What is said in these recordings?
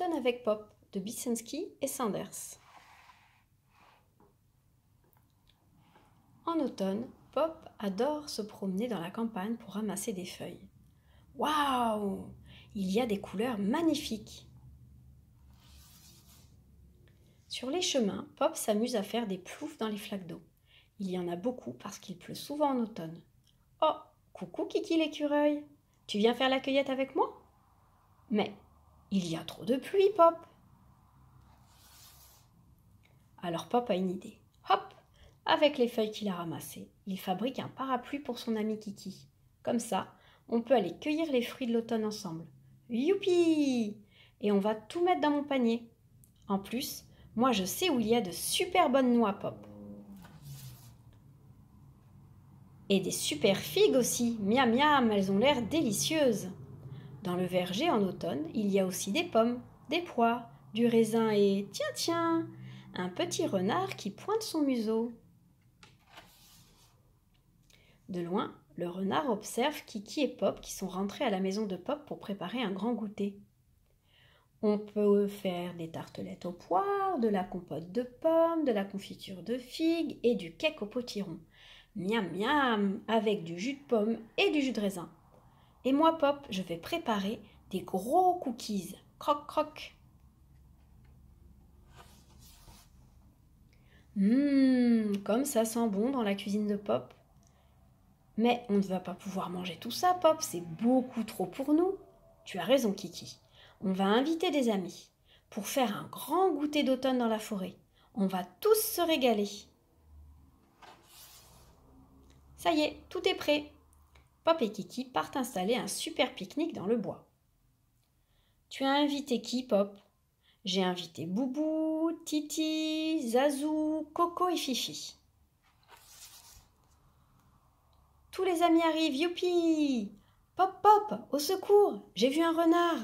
automne avec Pop de bissenski et Sanders. En automne, Pop adore se promener dans la campagne pour ramasser des feuilles. Waouh Il y a des couleurs magnifiques Sur les chemins, Pop s'amuse à faire des ploufs dans les flaques d'eau. Il y en a beaucoup parce qu'il pleut souvent en automne. Oh Coucou Kiki l'écureuil Tu viens faire la cueillette avec moi Mais il y a trop de pluie, Pop. Alors Pop a une idée. Hop Avec les feuilles qu'il a ramassées, il fabrique un parapluie pour son ami Kiki. Comme ça, on peut aller cueillir les fruits de l'automne ensemble. Youpi Et on va tout mettre dans mon panier. En plus, moi je sais où il y a de super bonnes noix, Pop. Et des super figues aussi. Miam miam, elles ont l'air délicieuses. Dans le verger en automne, il y a aussi des pommes, des pois, du raisin et, tiens, tiens, un petit renard qui pointe son museau. De loin, le renard observe Kiki et Pop qui sont rentrés à la maison de Pop pour préparer un grand goûter. On peut faire des tartelettes aux poires, de la compote de pommes, de la confiture de figues et du cake au potiron. Miam miam avec du jus de pomme et du jus de raisin. Et moi, Pop, je vais préparer des gros cookies. Croc, croc. Hum, comme ça sent bon dans la cuisine de Pop. Mais on ne va pas pouvoir manger tout ça, Pop, c'est beaucoup trop pour nous. Tu as raison, Kiki. On va inviter des amis pour faire un grand goûter d'automne dans la forêt. On va tous se régaler. Ça y est, tout est prêt. Pop et Kiki partent installer un super pique-nique dans le bois. Tu as invité qui, Pop J'ai invité Boubou, Titi, Zazou, Coco et Fifi. Tous les amis arrivent, youpi Pop, pop, au secours, j'ai vu un renard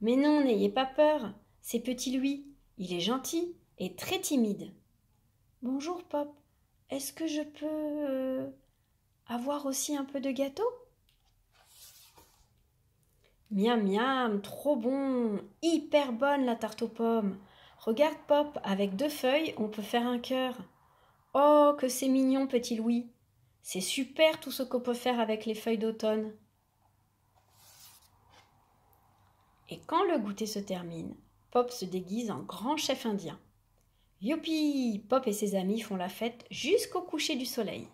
Mais non, n'ayez pas peur, c'est petit Louis, il est gentil et très timide. Bonjour, Pop, est-ce que je peux euh, avoir aussi un peu de gâteau Miam miam, trop bon, hyper bonne la tarte aux pommes. Regarde Pop, avec deux feuilles, on peut faire un cœur. Oh, que c'est mignon, petit Louis. C'est super tout ce qu'on peut faire avec les feuilles d'automne. Et quand le goûter se termine, Pop se déguise en grand chef indien. Youpi Pop et ses amis font la fête jusqu'au coucher du soleil.